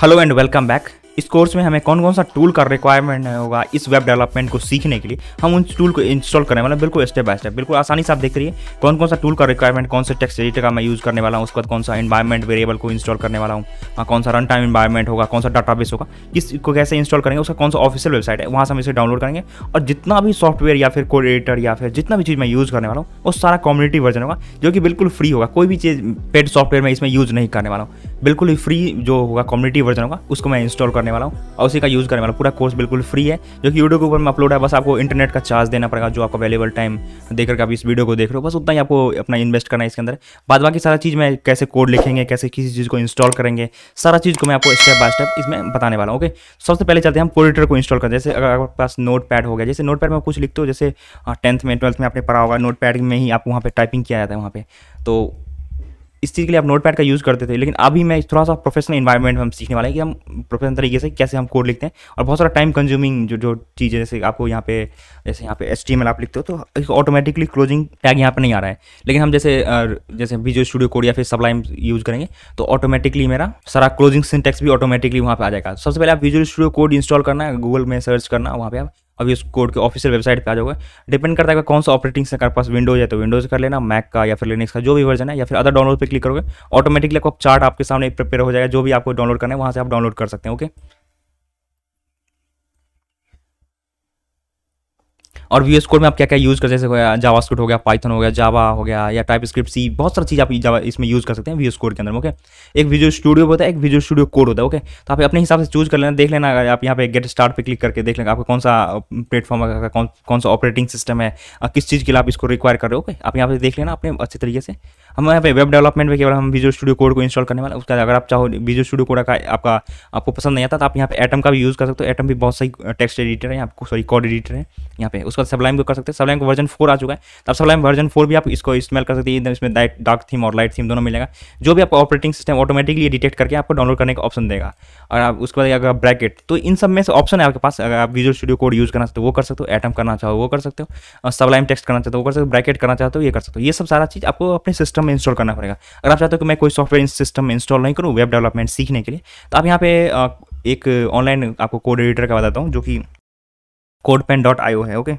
Hello and welcome back. इस course में हमें कौन कौन सा टूल का रिक्वायरमेंट होगा इस वेब डेवलपमेंट को सीखने के लिए हम उन टूल को इंस्टॉल करने वाले बिल्कुल स्टेप बाय स्टेप बिल्कुल आसानी से आप देख रही कौन कौन सा टूल का रिक्वायरमेंट कौन से टेक्स्ट एडिटर का मैं यूज़ करने वाला हूँ उसके बाद कौन सा इन्वायरमेंट वेरिएबल को इंस्टॉल करने वाला हूँ हाँ, कौन सा रन टाइम इन्वायरमेंट होगा कौन सा डाटाबेस होगा किस को कैसे इंस्टॉल करेंगे उसका कौन सा ऑफिशियल वेबसाइट है वहाँ से हम इसे डाउनलोड करेंगे और जितना भी सॉफ्टवेयर या फिर कोड एडिटर या फिर जितना भी चीज़ मैं यूज़ करने वाला हूँ वो सारा कम्युनिटी वर्जन होगा जो कि बिल्कुल फ्री होगा कोई भी चीज़ पेड सॉफ्टवेयर मैं इसमें यूज़ नहीं करने वाला हूँ बिल्कुल ही फ्री जो होगा कम्युनिटी वर्जन होगा उसको मैं इंस्टॉल करने करने वाला हूँ और उसी का यूज़ करने वाला हूँ पूरा कोर्स बिल्कुल फ्री है जो कि यूट्यूब के ऊपर में अपलोड है बस आपको इंटरनेट का चार्ज देना पड़ेगा जो आपका वैल्यूबल टाइम देकर आप इस वीडियो को देख रहे हो बस उतना ही आपको अपना इन्वेस्ट करना है इसके अंदर बाद बाकी सारा चीज़ मैं कैसे कोड लिखेंगे कैसे किसी चीज़ को इंस्टॉल करेंगे सारा चीज़ को मैं आपको स्टेप बाय स्टेप इसमें बताने वाला हूँ ओके सबसे पहले चलते हैं हम कोडिटर को इंस्टॉल करें जैसे अगर आपके पास नोट पैड हो गया जैसे नोट पैड में कुछ लिखते हो जैसे टेंथ हाँ, में ट्वेल्थ में आपने पढ़ा होगा नोट पैड में ही आप वहाँ पर टाइपिंग किया जाता है वहाँ पर तो इस चीज़ के लिए आप नोट पैड का यूज़ करते थे लेकिन अभी मैं थोड़ा सा प्रोफेशनल इन्वायरमेंट में हम सीखने वाले हैं कि हम प्रोफेशनल तरीके से कैसे हम कोड लिखते हैं और बहुत सारा टाइम कंज्यूमिंग जो जो चीज़ें जैसे आपको यहाँ पे जैसे यहाँ पे एस आप लिखते हो तो ऑटोमेटिकली क्लोजिंग टैग यहाँ पर नहीं आ रहा है लेकिन हम जैसे जैसे वीजियो स्टूडियो कोड या फिर सबलाइम यूज़ करेंगे तो ऑटोमेटिकली मेरा सारा क्लोजिंग सिंटेक्स भी ऑटोमेटिकली वहाँ पर आ जाएगा सबसे पहले आप विजुअल स्टूडियो कोड इंस्टॉल करना गूगल में सर्च करना वहाँ पर आप अभी उस कोड के ऑफिशियल वेबसाइट पे आ जाओगे डिपेंड करता है कौन सा ऑपरेटिंग सिस्टम पास विंडोज है तो विंडोज़ कर लेना मैक का या फिर लिनक्स का जो भी वर्जन है या फिर अदर डाउनलोड पर क्लिक करोगे ऑटोमेटिकली आपको चार्ट आपके सामने प्रिपेयर हो जाएगा जो भी आपको डाउनलोड करना है वहाँ से आप डाउनलोड कर सकते हैं ओके और वी एस कोड में आप क्या क्या यूज़ कर जैसे जावा स्क्रिप्ट हो गया पाइथन हो गया जावा हो गया या टाइप स्क्रिप्ट सी बहुत सारी चीज़ आप इसमें यूज़ कर सकते हैं वी एस कोड के अंदर ओके एक विजुअल स्टूडियो होता है एक विजुअल स्टूडियो कोड होता है ओके तो आप अपने हिसाब से चूज कर लेना देख लेना आप यहाँ पे गेट स्टार्ट पे क्लिक करके देख लेना आपका कौन सा प्लेटफॉर्म है कौन कौन सा ऑपरेटिंग सिस्टम है किस चीज़ के लिए आप इसको रिक्वायर कर रहे हो ओके आप यहाँ पे देख लेना अपने अच्छे तरीके से हम यहाँ पे वेब डेवलपमेंट में केवल हम विजुअल स्टूडियो कोड को इंस्टॉल करने वाले उसके बाद अगर आप चाहो विजुअल स्टूडियो कोड का आपका आपको पसंद नहीं आता तो आप यहाँ पे एटम का भी यूज़ कर सकते हो एटम भी बहुत सही टेक्स्ट एडिटर है आपको सॉरी कोड एडिटर है यहाँ पे उसका सबलाइम को कर सकते हैं सबलाइम का वर्जन फोर आ चुका है तो आप सबलाइम वर्जन फोर भी आप इसको इस्तेमाल कर सकते हैं इसमें डार्क थीम और लाइट थीम दोनों मिलेगा जो भी आपका ऑपरेटिंग सिस्टम ऑटोमेटिकली डिटेक्ट करके आपको डाउनलोड करने का ऑप्शन देगा और आप उसके बाद अगर ब्रैकेट तो इन सब में से ऑप्शन है आपके पास अगर आप विजुअल स्टूडियो कोड यूज़ करना चाहते हो तो वो कर सकते हो एटम करना चाहो वो कर सकते हो सबलाइम टेक्स्ट करना चाहते हो तो वो कर सकते हो ब्रैकेट करना चाहते हो तो ये कर सकते हो ये सब सारा चीज़ आपको अपने सिस्टम हमें इंस्टॉल करना पड़ेगा अगर आप चाहते हो कि मैं कोई सॉफ्टवेयर सिस्टम इंस्टॉल नहीं करूँ वेब डेवलपमेंट सीखने के लिए तो आप यहाँ पे एक ऑनलाइन आपको कोड एडिटर का बताता हूँ जो कि कोड पेन डॉट आई है ओके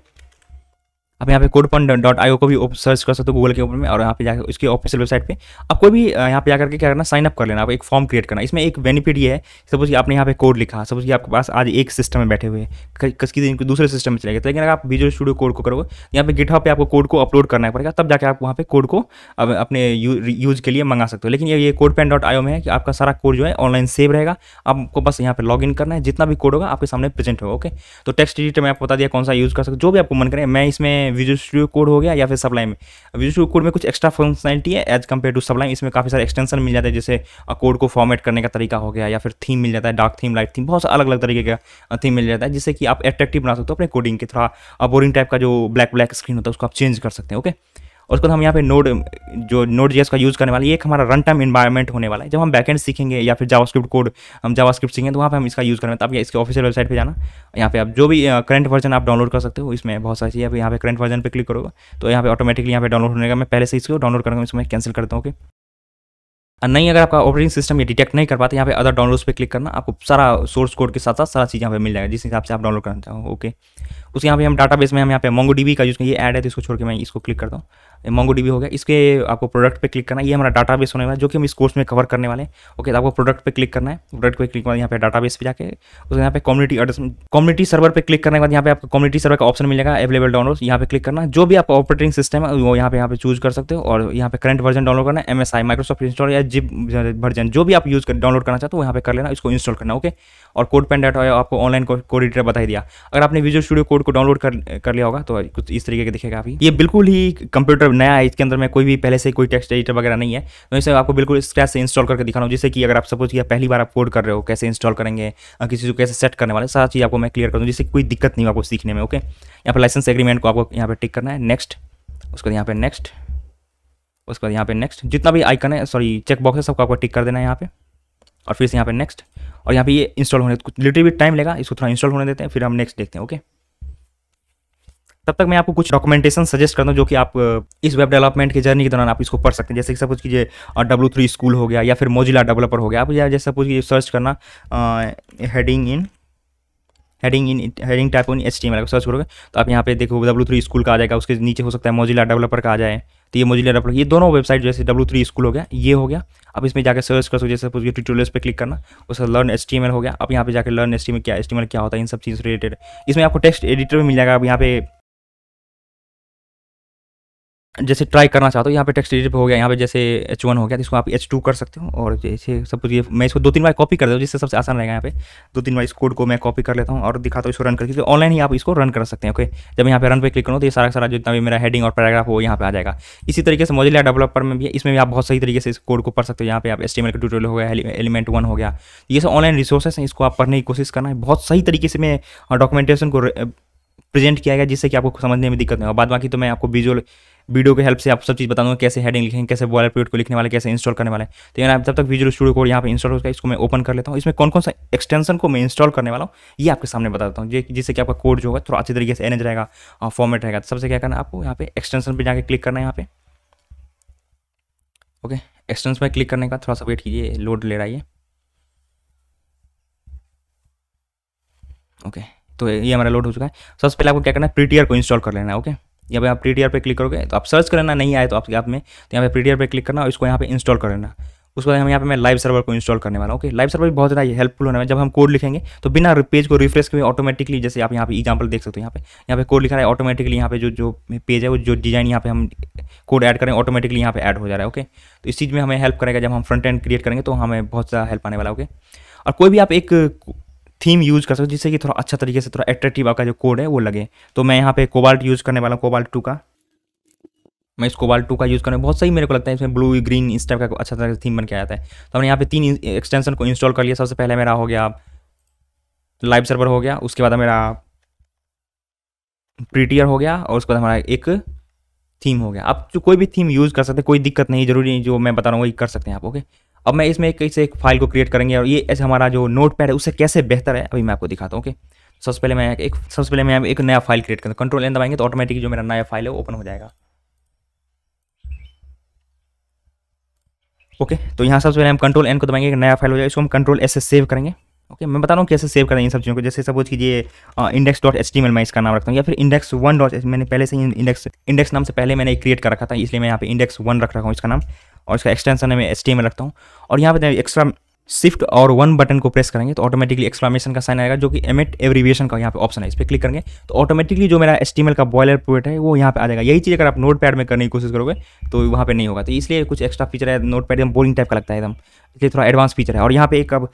आप यहाँ पे कोड पॉइंट डॉट आई को भी सर्च कर सकते हो गूगल के ऊपर में और यहाँ पे जाकर उसके ऑफिशियल वेबसाइट पे आपको भी यहाँ पे जाकर के क्या करना साइन अप कर लेना आप एक फॉर्म क्रिएट करना इसमें एक बेनिफिट ये है सपोज कि आपने यहाँ पे कोड लिखा सपोज कि आपके पास आज एक सिस्टम में बैठे हुए किसी दिन दूसरे सिस्टम में चले गए तो लेकिन अगर आप विजुअल स्टूडियो कोड को करोगे यहाँ पे गिटहब पे आपको कोड को अपलोड करना पड़ेगा तब जाके आप वहाँ पे कोड को अपने यूज के लिए मंगा सकते हो लेकिन ये कोड पेन डॉट आईओ में है कि आपका सारा कोड जो है ऑनलाइन सेव रहेगा आपको बस यहाँ पे लॉग इन करना है जितना भी कोड होगा आपके सामने प्रेजेंट होगा ओके तो टेक्स्ट एडिटर में आपको बता दिया कौन सा यूज कर सकते जो भी आपको मन करें मैं इसमें में विजुअल स्टूडियो कोड हो गया या फिर सप्लाई में विजुअल स्टूडियो कोड में कुछ एक्स्ट्रा फंक्शनलिटी है एज कम्पेयर टू सप्लाई इसमें काफ़ी सारे एक्सटेंशन मिल जाते हैं जैसे कोड को फॉर्मेट करने का तरीका हो गया या फिर थीम मिल जाता है डार्क थीम लाइट थीम बहुत सा अलग अलग तरीके का थीम मिल जाता है जिससे कि आप एट्रेक्टिव बना सकते हो अपने कोडिंग के थोड़ा बोरिंग टाइप का जो ब्लैक ब्लैक स्क्रीन होता है उसको आप चेंज कर सकते हैं ओके और उसके बाद हम यहाँ पे नोड जो नोड जेएस का यूज़ करने वाले ये एक हमारा रन टाइम इन्वायरमेंट होने वाला है जब हम बैकेंड सीखेंगे या फिर जावास्क्रिप्ट कोड हम जावास्क्रिप्ट सीखेंगे तो वहाँ पर हम इसका यूज़ करेंगे तो आप इसके ऑफिशियल वेबसाइट पर जाना यहाँ पे आप जो भी करंट वर्जन आप डाउनलोड कर सकते हो इसमें बहुत सारी चीज़ यहाँ पे करंट वर्जन पर क्लिक करोगे तो यहाँ पे ऑटोमेटिकली यहाँ पे डाउनलोड होने का मैं पहले से इसको डाउनलोड करूँगा इसमें कैंसिल करता हूँ ओके नहीं अगर आपका ऑपरेटिंग सिस्टम ये डिटेक्ट नहीं कर पाता यहाँ पे अदर डाउनलोड्स पे क्लिक करना आपको सारा सोर्स कोड के साथ साथ सारा चीज़ यहाँ पे मिल जाएगा जिस हिसाब से आप डाउनलोड करना चाहो ओके उसके यहाँ पे हम डाटा बेस में हम यहाँ पे मोंगो डीबी का यूज़ ये ऐड है तो इसको छोड़ के मैं इसको क्लिक करता हूँ मोंगो डीबी हो गया इसके आपको प्रोडक्ट पे क्लिक करना है ये हमारा डाटा बेस होने वाला है जो कि हम इस कोर्स में कवर करने वाले हैं ओके तो आपको प्रोडक्ट पे क्लिक करना है प्रोडक्ट पे क्लिक करना यहाँ पे डाटाबेस पे जाकर उसके यहाँ पे कम्युनिटी एड्रेस कम्युनिटी सर्वर पर क्लिक करने के बाद यहाँ पे आपको कम्युनिटी सर्वर का ऑप्शन मिलेगा अवेलेबल डाउनलोड यहाँ पे क्लिक करना जो भी आपका ऑपरेटिंग सिस्टम है वो यहाँ पे यहाँ पे चूज कर सकते हो और यहाँ पे करंट वर्जन डाउनलोड करना M S I Microsoft install या जिप वर्जन जो भी आप यूज डाउनलोड करना चाहते हो यहाँ पे कर लेना इसको इंस्टॉल करना ओके और कोड पेन डाटा आपको ऑनलाइन कोड एडिटर बताई दिया अगर आपने विजुअल स्टूडियो कोड को डाउनलोड कर कर लिया होगा तो कुछ इस तरीके के दिखेगा अभी ये बिल्कुल ही कंप्यूटर नया है इसके अंदर में कोई भी पहले से कोई टेक्स्ट एडिटर वगैरह नहीं है तो इसे आपको बिल्कुल स्क्रैच से इंस्टॉल करके दिखा रहा हूँ जैसे कि अगर आप सपोज किया पहली बार आप कोड कर रहे हो कैसे इंस्टॉल करेंगे किसी को कैसे सेट करने वाले सारा चीज़ आपको मैं क्लियर कर दूँ जिससे कोई दिक्कत नहीं हो आपको सीखने में ओके यहाँ पर लाइसेंस एग्रीमेंट को आपको यहाँ पर टिक करना है नेक्स्ट उसके बाद यहाँ पर नेक्स्ट उसके बाद यहाँ पे नेक्स्ट जितना भी आइकन है सॉरी चेक बॉक्स है सबको आपको टिक कर देना है यहाँ पे और फिर से यहाँ पे नेक्स्ट और यहाँ पे ये इंस्टॉल होने कुछ लिटरली भी टाइम लेगा इसको थोड़ा इंस्टॉल होने देते हैं फिर हम नेक्स्ट देखते हैं ओके तब तक मैं आपको कुछ डॉक्यूमेंटेशन सजेस्ट करता हूँ जो कि आप इस वेब डेवलपमेंट की जर्नी के दौरान आप इसको पढ़ सकते हैं जैसे कि सपोज कीजिए डब्लू थ्री स्कूल हो गया या फिर मोजिला डेवलपर हो गया आप या जैसे सपोज कीजिए सर्च करना heading in heading in heading type in H T M search करोगे तो आप यहाँ पे देखो डब्लू थ्री स्कूल का आ जाएगा उसके नीचे हो सकता है मोजिला डेवलपर का आ जाए तो ये मोजिला डेवलपर ये दोनों वेबसाइट जैसे डब्लू थ्री स्कूल हो गया ये हो गया आप इसमें जाकर सर्च कर सकते जैसे सपोज ये ट्यूटोरियल्स पे क्लिक करना उसका लर्न एच हो गया आप यहाँ पे जाकर लर्न एच क्या एच क्या होता है इन सब चीज़ रिलेटेड इसमें आपको टेक्स्ट एडिटर भी मिल जाएगा आप यहाँ पे जैसे ट्राई करना चाहते हो तो यहाँ पे टेक्स्ट एडिट हो गया यहाँ पे जैसे एच वन हो गया तो इसको आप एच टू कर सकते हो और जैसे सब ये मैं इसको दो तीन बार कॉपी कर देता हूँ जिससे सबसे आसान रहेगा यहाँ पे दो तीन बार इस कोड को मैं कॉपी कर लेता हूँ और दिखाता हूँ इसको रन करके तो ऑनलाइन ही आप इसको रन कर सकते हैं ओके जब यहाँ पे रन पे क्लिक करो तो ये सारा सारा जितना भी मेरा हेडिंग और पैराग्राफ हो यहाँ पे आ जाएगा इसी तरीके से मोजिला डेवलपर में भी इसमें भी आप बहुत सही तरीके से इस कोड को पढ़ सकते हो यहाँ पे आप एस का ट्यूटोरियल हो गया एलिमेंट वन हो गया तो ये सब ऑनलाइन रिसोर्सेस हैं इसको आप पढ़ने की कोशिश करना है बहुत सही तरीके से मैं डॉक्यूमेंटेशन uh, को प्रेजेंट uh, किया गया जिससे कि आपको समझने में दिक्कत नहीं हो बाद बाकी तो मैं आपको विजुअल वीडियो के हेल्प से आप सब चीज़ बता दूँगा कैसे हेडिंग लिखेंगे कैसे बॉलर पीरियड को लिखने वाले कैसे इंस्टॉल करने वाले तो यहाँ तब तक वीडियो स्टूडियो कोड यहाँ पर इंस्टॉल होता है इसको मैं ओपन कर लेता हूँ इसमें कौन कौन सा एक्सटेंशन को मैं इंस्टॉल करने वाला हूँ ये आपके सामने बता देता हूँ जिससे कि आपका कोड जो होगा थोड़ा अच्छी तरीके से एनेज रहेगा फॉर्मेट रहेगा तो सबसे क्या करना आपको यहाँ पे एक्सटेंशन पर जाकर क्लिक करना है यहाँ पे ओके एक्सटेंशन पर क्लिक करने का थोड़ा सा वेट कीजिए लोड ले रहा है ओके तो ये हमारा लोड हो चुका है सबसे पहले आपको क्या करना है प्रीटियर को इंस्टॉल कर लेना है ओके यहाँ पे आप पी पे क्लिक करोगे तो आप सर्च करना नहीं आए तो आपके आप में तो यहाँ पे प्री पे क्लिक करना और इसको यहाँ पे इंस्टॉल कर लेना उसके बाद हम यहाँ पे मैं लाइव सर्वर को इंस्टॉल करने वाला हूँ ओके लाइव सर्वर भी बहुत ज़्यादा हेल्पफुल होने वाला जब हम कोड लिखेंगे तो बिना पेज को रिफ्रेश के ऑटोमेटिकली जैसे आप यहाँ पे एग्जाम्पल देख सकते हो यहाँ पे यहाँ पे कोड लिखा है ऑटोमेटिकली यहाँ पे जो जो पेज है वो जो डिजाइन यहाँ पे हम कोड ऐड करें ऑटोमेटिकली यहाँ पे ऐड हो जा रहा है ओके तो इस चीज़ में हमें हेल्प करेगा जब हम फ्रंट एंड क्रिएट करेंगे तो हमें बहुत ज़्यादा हेल्प आने वाला ओके और कोई भी आप एक थीम यूज़ कर सकते हो जिससे कि थोड़ा अच्छा तरीके से थोड़ा एट्रेक्टिव आपका जो कोड है वो लगे तो मैं यहाँ पे कोबाल्ट यूज़ करने वाला हूँ कोबाल्ट टू का मैं इस कोबाल्ट टू का यूज़ करने बहुत सही मेरे को लगता है इसमें ब्लू ग्रीन इस टाइप का अच्छा तरह से थीम बन के आता है तो हमने यहाँ पे तीन एक्सटेंशन को इंस्टॉल कर लिया सबसे पहले मेरा हो गया लाइव सर्वर हो गया उसके बाद मेरा प्रीटियर हो गया और उसके बाद हमारा एक थीम हो गया आप जो कोई भी थीम यूज़ कर सकते हैं कोई दिक्कत नहीं जरूरी नहीं जो मैं बता रहा हूँ वही कर सकते हैं आप ओके अब मैं इसमें कैसे एक फाइल को क्रिएट करेंगे और ये ऐसे हमारा जो नोट पैड है उससे कैसे बेहतर है अभी मैं आपको दिखाता हूँ ओके सबसे पहले मैं एक सबसे पहले मैं एक नया फाइल क्रिएट करता हूँ कंट्रोल एन दबाएंगे तो ऑटोमेटिक जो मेरा नया फाइल है वो ओपन हो जाएगा ओके तो यहाँ सबसे पहले हम कंट्रोल एन को दबाएंगे एक नया फाइल हो जाएगा इसको हम कंट्रोल एस से सेव करेंगे ओके मैं बता रहा हूँ कैसे सेव करें इन सब चीज़ों को जैसे सपोज कीजिए इंडेक्स डॉट एच मैं इसका नाम रखता हूँ या फिर इंडेक्स वन डॉट मैंने पहले से इंडेक्स इंडेक्स नाम से पहले मैंने क्रिएट कर रखा था इसलिए मैं यहाँ पे इंडेक्स वन रख रखा हूँ इसका नाम और इसका एक्सटेंशन मैं एच में रखता हूँ और यहाँ पर एक्स्ट्रा शिफ्ट और वन बटन को प्रेस करेंगे तो ऑटोमेटिकली एक्सप्लामेशन का साइन आएगा जो कि एमिट एवरीविएशन का यहाँ पे ऑप्शन है इस पर क्लिक करेंगे तो ऑटोमेटिकली जो मेरा एस का बॉयलर पोट है वो यहाँ पे आ जाएगा यही चीज़ अगर आप नोट पैड में करने की कोशिश करोगे तो वहाँ पे नहीं होगा तो इसलिए कुछ एक्स्ट्रा फीचर है नोट पैड एकदम बोलिंग टाइप का लगता है एकदम इसलिए थोड़ा एडवांस फीचर है और यहाँ पे एक अब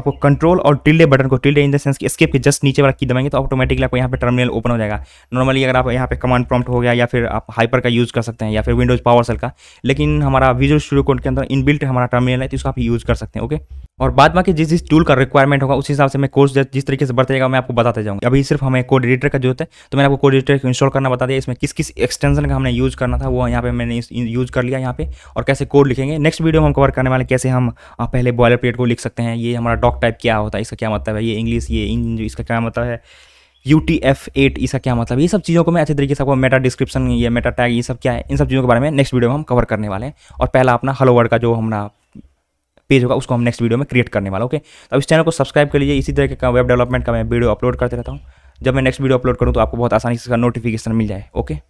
आपको कंट्रोल और टिल्डे बटन को टिल्डे इन द सेंस कि स्केप के जस्ट नीचे वाला की दबाएंगे तो ऑटोमेटिकली आपको यहाँ पे टर्मिनल ओपन हो जाएगा नॉर्मली अगर आप यहाँ पे कमांड प्रॉम्प्ट हो गया या फिर आप हाइपर का यूज़ कर सकते हैं या फिर विंडोज पावर सेल का लेकिन हमारा विजुअल स्टूडियो कोड के अंदर बिल्ट हमारा टर्मिनल है तो उसको आप यूज़ कर सकते हैं ओके और बाद बाकी जिस जिस टूल का रिक्वायरमेंट होगा उस हिसाब से मैं कोर्स जिस तरीके से जाएगा मैं आपको बताते जाऊँगा अभी सिर्फ हमें कोड एडिटर का जो है तो मैंने आपको कोड एडिटर को इंस्टॉल करना बता दिया इसमें किस किस एक्सटेंशन का हमने यूज़ करना था वो यहाँ पे मैंने यूज़ कर लिया यहाँ पे और कैसे कोड लिखेंगे नेक्स्ट वीडियो हम कवर करने वाले कैसे हम पहले बॉयलर प्लेट को लिख सकते हैं ये हमारा लॉक टाइप क्या होता है इसका क्या मतलब है ये इंग्लिश ये इंजन इसका क्या मतलब है यू टी एफ एट इसका क्या मतलब ये सब चीज़ों को मैं अच्छे तरीके से आपको मेटा डिस्क्रिप्शन ये मेटा टैग ये सब क्या है इन सब चीज़ों के बारे में नेक्स्ट वीडियो में हम कवर करने वाले हैं और पहला अपना हेलो वर्ड का जो हमारा पेज होगा उसको हम नेक्स्ट वीडियो में क्रिएट करने वाला ओके तो इस चैनल को सब्सक्राइब कर लीजिए इसी तरह का वेब डेवलपमेंट का मैं वीडियो अपलोड करते रहता हूँ जब मैं नेक्स्ट वीडियो अपलोड करूँ तो आपको बहुत आसानी से इसका नोटिफिकेशन मिल जाए ओके